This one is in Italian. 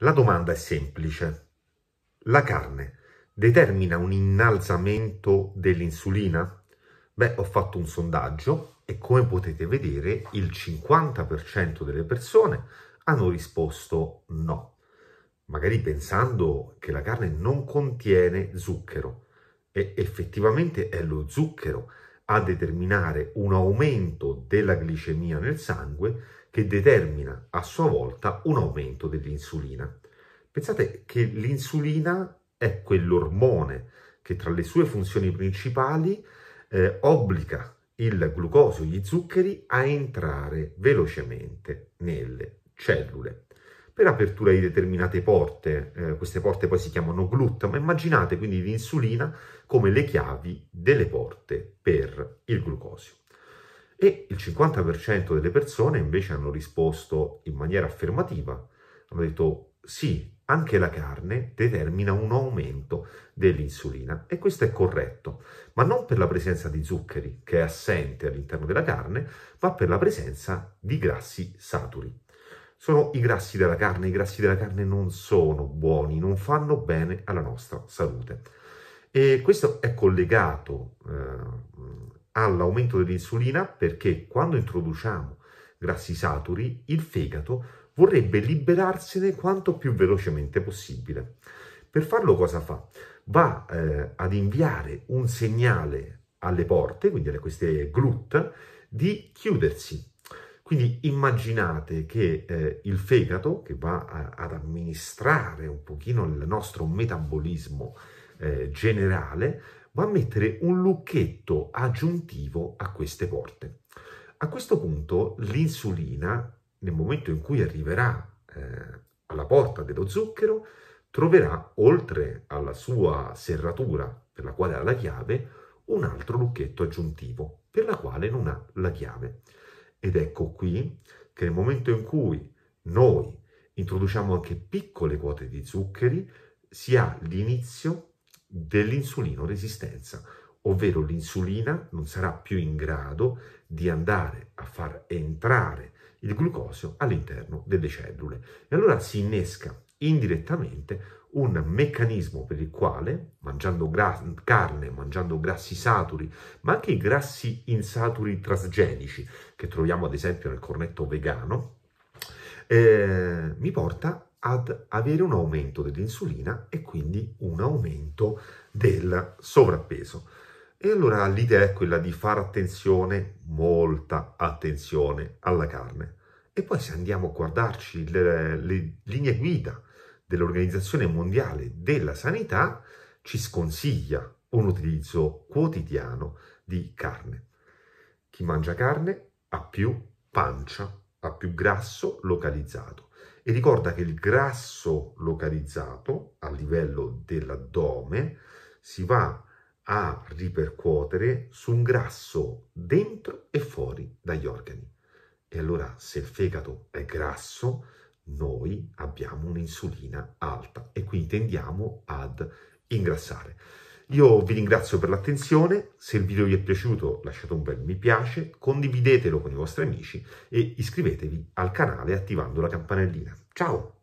La domanda è semplice. La carne determina un innalzamento dell'insulina? Beh, ho fatto un sondaggio e come potete vedere il 50% delle persone hanno risposto no, magari pensando che la carne non contiene zucchero e effettivamente è lo zucchero a determinare un aumento della glicemia nel sangue che determina a sua volta un aumento dell'insulina. Pensate che l'insulina è quell'ormone che tra le sue funzioni principali eh, obbliga il glucosio, gli zuccheri, a entrare velocemente nelle cellule. Per apertura di determinate porte, eh, queste porte poi si chiamano GLUT, ma immaginate quindi l'insulina come le chiavi delle porte per il glucosio e il 50% delle persone invece hanno risposto in maniera affermativa, hanno detto sì, anche la carne determina un aumento dell'insulina e questo è corretto, ma non per la presenza di zuccheri che è assente all'interno della carne, ma per la presenza di grassi saturi. Sono i grassi della carne, i grassi della carne non sono buoni, non fanno bene alla nostra salute. E questo è collegato eh, all'aumento dell'insulina perché quando introduciamo grassi saturi il fegato vorrebbe liberarsene quanto più velocemente possibile. Per farlo cosa fa? Va eh, ad inviare un segnale alle porte, quindi a queste glut, di chiudersi. Quindi immaginate che eh, il fegato, che va a, eh, ad amministrare un pochino il nostro metabolismo eh, generale, va a mettere un lucchetto aggiuntivo a queste porte. A questo punto l'insulina, nel momento in cui arriverà eh, alla porta dello zucchero, troverà, oltre alla sua serratura per la quale ha la chiave, un altro lucchetto aggiuntivo per la quale non ha la chiave. Ed ecco qui che nel momento in cui noi introduciamo anche piccole quote di zuccheri, si ha l'inizio dell'insulino resistenza, ovvero l'insulina non sarà più in grado di andare a far entrare il glucosio all'interno delle cellule. E allora si innesca indirettamente un meccanismo per il quale, mangiando carne, mangiando grassi saturi, ma anche i grassi insaturi transgenici che troviamo ad esempio nel cornetto vegano, eh, mi porta ad avere un aumento dell'insulina e quindi un aumento del sovrappeso. E allora l'idea è quella di fare attenzione, molta attenzione alla carne. E poi se andiamo a guardarci le, le linee guida dell'Organizzazione Mondiale della Sanità, ci sconsiglia un utilizzo quotidiano di carne. Chi mangia carne ha più pancia a più grasso localizzato. E ricorda che il grasso localizzato a livello dell'addome si va a ripercuotere su un grasso dentro e fuori dagli organi. E allora se il fegato è grasso, noi abbiamo un'insulina alta e quindi tendiamo ad ingrassare. Io vi ringrazio per l'attenzione, se il video vi è piaciuto lasciate un bel mi piace, condividetelo con i vostri amici e iscrivetevi al canale attivando la campanellina. Ciao!